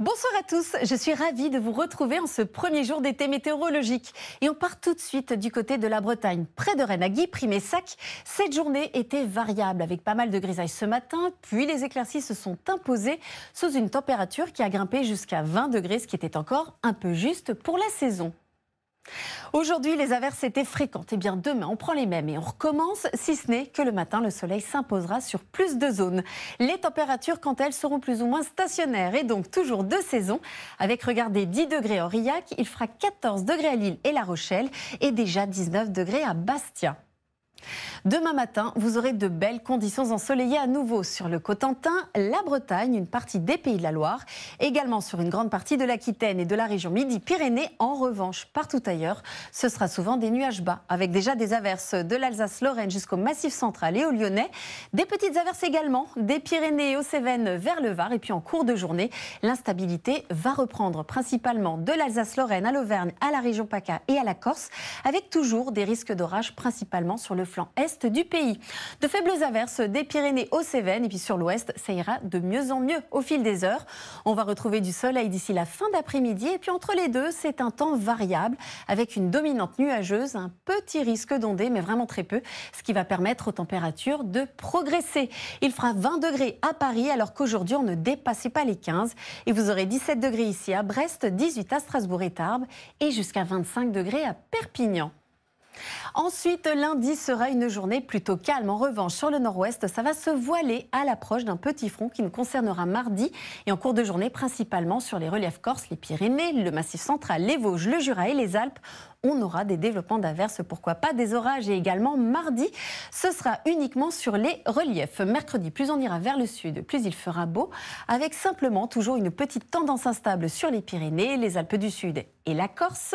Bonsoir à tous, je suis ravie de vous retrouver en ce premier jour d'été météorologique. Et on part tout de suite du côté de la Bretagne, près de Rennes, à Guy, Cette journée était variable avec pas mal de grisailles ce matin, puis les éclaircies se sont imposées sous une température qui a grimpé jusqu'à 20 degrés, ce qui était encore un peu juste pour la saison. Aujourd'hui, les averses étaient fréquentes. Et eh bien demain, on prend les mêmes et on recommence, si ce n'est que le matin, le soleil s'imposera sur plus de zones. Les températures, quant elles, seront plus ou moins stationnaires et donc toujours de saison. Avec, regardez, 10 degrés en Aurillac, il fera 14 degrés à Lille et La Rochelle et déjà 19 degrés à Bastia. Demain matin, vous aurez de belles conditions ensoleillées à nouveau sur le Cotentin, la Bretagne, une partie des Pays de la Loire, également sur une grande partie de l'Aquitaine et de la région Midi-Pyrénées. En revanche, partout ailleurs, ce sera souvent des nuages bas, avec déjà des averses de l'Alsace-Lorraine jusqu'au Massif central et au Lyonnais, des petites averses également des Pyrénées et aux Cévennes vers le Var. Et puis en cours de journée, l'instabilité va reprendre principalement de l'Alsace-Lorraine à l'Auvergne, à la région PACA et à la Corse, avec toujours des risques d'orage principalement sur le flanc est du pays. De faibles averses des Pyrénées aux Cévennes et puis sur l'ouest, ça ira de mieux en mieux au fil des heures. On va retrouver du soleil d'ici la fin d'après-midi et puis entre les deux, c'est un temps variable avec une dominante nuageuse, un petit risque d'ondée mais vraiment très peu, ce qui va permettre aux températures de progresser. Il fera 20 degrés à Paris alors qu'aujourd'hui on ne dépassait pas les 15 et vous aurez 17 degrés ici à Brest, 18 à Strasbourg et Tarbes et jusqu'à 25 degrés à Perpignan. Ensuite, lundi sera une journée plutôt calme. En revanche, sur le nord-ouest, ça va se voiler à l'approche d'un petit front qui nous concernera mardi et en cours de journée principalement sur les reliefs corse, les Pyrénées, le Massif central, les Vosges, le Jura et les Alpes on aura des développements d'averses, pourquoi pas des orages. Et également mardi, ce sera uniquement sur les reliefs. Mercredi, plus on ira vers le sud, plus il fera beau, avec simplement toujours une petite tendance instable sur les Pyrénées, les Alpes du Sud et la Corse.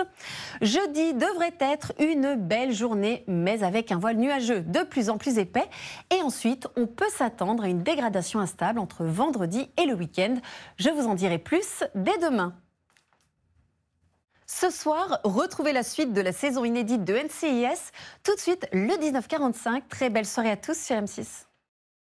Jeudi devrait être une belle journée mais avec un voile nuageux de plus en plus épais. Et ensuite, on peut s'attendre à une dégradation instable entre vendredi et le week-end. Je vous en dirai plus dès demain. Ce soir, retrouvez la suite de la saison inédite de NCIS. Tout de suite, le 1945. Très belle soirée à tous sur M6.